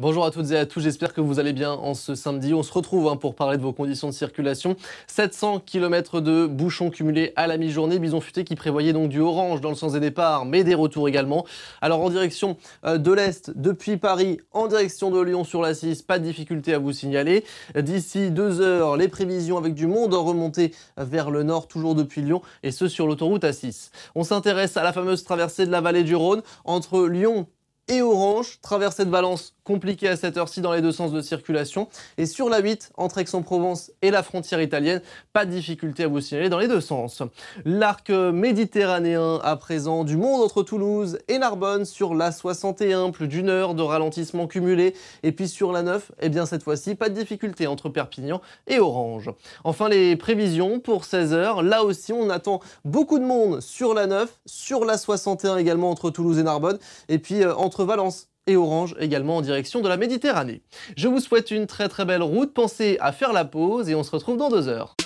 Bonjour à toutes et à tous, j'espère que vous allez bien en ce samedi. On se retrouve hein, pour parler de vos conditions de circulation. 700 km de bouchons cumulés à la mi-journée, bison futé qui prévoyait donc du orange dans le sens des départs, mais des retours également. Alors en direction euh, de l'Est, depuis Paris, en direction de Lyon sur la pas de difficulté à vous signaler. D'ici deux heures, les prévisions avec du monde en remontée vers le nord, toujours depuis Lyon, et ce sur l'autoroute A6. On s'intéresse à la fameuse traversée de la vallée du Rhône entre Lyon et Orange, traversée de Valence compliqué à cette heure-ci dans les deux sens de circulation. Et sur la 8, entre Aix-en-Provence et la frontière italienne, pas de difficulté à vous signaler dans les deux sens. L'arc méditerranéen à présent du monde entre Toulouse et Narbonne sur la 61, plus d'une heure de ralentissement cumulé. Et puis sur la 9, eh bien cette fois-ci, pas de difficulté entre Perpignan et Orange. Enfin, les prévisions pour 16 heures. Là aussi, on attend beaucoup de monde sur la 9, sur la 61 également entre Toulouse et Narbonne, et puis euh, entre Valence et orange également en direction de la Méditerranée. Je vous souhaite une très très belle route, pensez à faire la pause et on se retrouve dans deux heures.